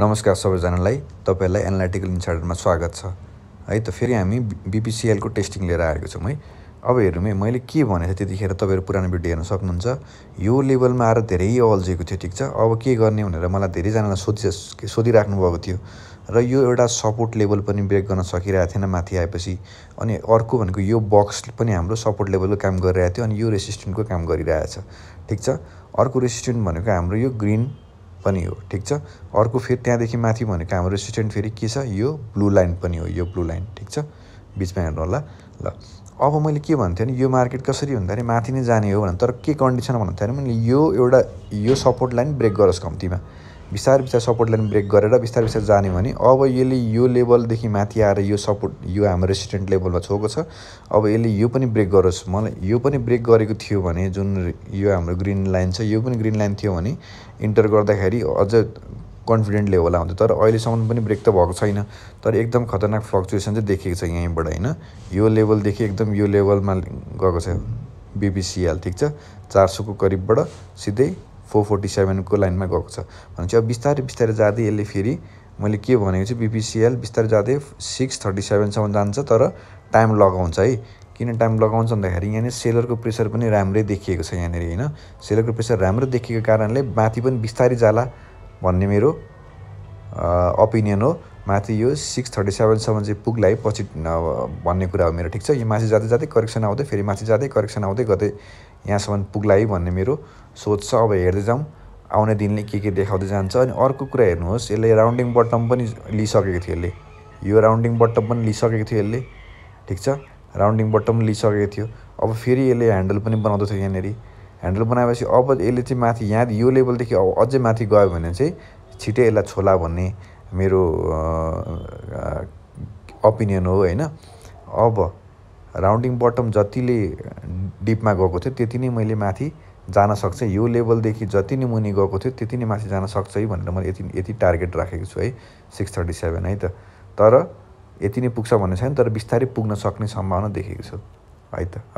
नमस्कार सबैजनालाई तपाईँहरूलाई एनालाइटिकल इन्सर्टरमा स्वागत छ है त फेरि हामी बिपिसिएलको टेस्टिङ लिएर आएको छौँ है अब हेरौँ है मैले के भनेको थिएँ त्यतिखेर तपाईँहरू पुरानो भिडियो हेर्न सक्नुहुन्छ यो लेभलमा आएर धेरै अल्झेको थियो ठिक छ अब के गर्ने भनेर मलाई धेरैजनालाई सोधि सोधिराख्नु भएको थियो र यो एउटा सपोर्ट लेभल पनि ब्रेक गर्न सकिरहेको थिएन माथि आएपछि अनि अर्को भनेको यो बक्स पनि हाम्रो सपोर्ट लेभलको काम गरिरहेको थियो अनि यो रेसिस्टेन्टको काम गरिरहेछ ठिक छ अर्को रेसिस्टेन्ट भनेको हाम्रो यो ग्रिन पनि हो ठिक छ अर्को फेरि त्यहाँदेखि माथि भनेको हाम्रो रेसिस्टेन्ट फेरि के छ यो ब्लू लाइन पनि हो यो ब्लू लाइन ठिक छ बिचमा हेर्नु होला ल अब मैले के भन्थेँ नि यो मार्केट कसरी भन्दाखेरि माथि नै जाने हो भने तर के कन्डिसन भन्थ्यो भने मैले यो एउटा यो सपोर्ट लाइन ब्रेक गरोस् कम्तीमा बिस्तारै बिस्तारै सपोर्ट लाइन ब्रेक गरेर बिस्तारै बिस्तारै जाने भने अब यसले यो लेभलदेखि माथि आएर यो सपोर्ट यो हाम्रो रेसिडेन्ट लेभलमा छोएको छ अब यसले यो पनि ब्रेक गरोस् मलाई यो पनि ब्रेक गरेको थियो भने जुन यो हाम्रो ग्रिन लाइन छ यो पनि ग्रिन लाइन थियो भने इन्टर गर्दाखेरि अझ कन्फिडेन्ट लेभल आउँथ्यो तर अहिलेसम्म पनि ब्रेक त भएको छैन तर एकदम खतरनाक फ्लक्चुएसन चाहिँ देखेको छ यहीँबाट होइन यो लेभलदेखि एकदम यो लेभलमा गएको छ बिपिसिएल ठिक छ चार सौको करिबबाट सिधै फोर फोर्टी सेभेनको लाइनमा गएको छ भनेपछि अब बिस्तारै बिस्तारै जाँदै यसले फेरि मैले के भनेको छु बिपिसिएल बिस्तारै जाँदै सिक्स थर्टी सेभेनसम्म जान्छ तर टाइम लगाउँछ है किन टाइम लगाउँछ भन्दाखेरि यहाँनिर सेलरको प्रेसर पनि राम्रै देखिएको छ यहाँनिर होइन सेलरको प्रेसर राम्रो देखिएको कारणले माथि पनि बिस्तारै जाला भन्ने मेरो ओपिनियन हो माथि यो सिक्स थर्टी सेभेनसम्म चाहिँ पुग्ला है पछि भन्ने कुरा हो मेरो ठिक छ यो माथि जाँदै जाँदै करेक्सन आउँदै फेरि माथि जाँदै करेक्सन आउँदै गर्दै यहाँसम्म पुग्ला है भन्ने मेरो सोच छ अब हेर्दै जाउँ आउने दिनले के के देखाउँदै जान्छ अनि अर्को कुरा हेर्नुहोस् यसले राउन्डिङ बटम पनि लिइसकेको थियो यसले यो राउन्डिङ बटम पनि लिइसकेको थियो यसले ठिक छ राउन्डिङ बटम लिइसकेको थियो अब फेरि यसले ह्यान्डल पनि बनाउँदै थियो यहाँनिर ह्यान्डल बनाएपछि अब यसले चाहिँ माथि यहाँ यो लेभलदेखि अब अझै माथि गयो भने चाहिँ छिटै यसलाई छोला भन्ने मेरो ओपिनियन हो होइन अब राउन्डिङ बटम जतिले डिपमा गएको थियो त्यति नै मैले माथि जान सक्छ यो लेभलदेखि जति नै मुनि गएको थियो त्यति नै माथि जान सक्छ है भनेर मैले यति यति टार्गेट राखेको छु है सिक्स थर्टी सेभेन है त तर यति नै पुग्छ भन्ने छैन तर बिस्तारै पुग्न सक्ने सम्भावना देखेको छु है त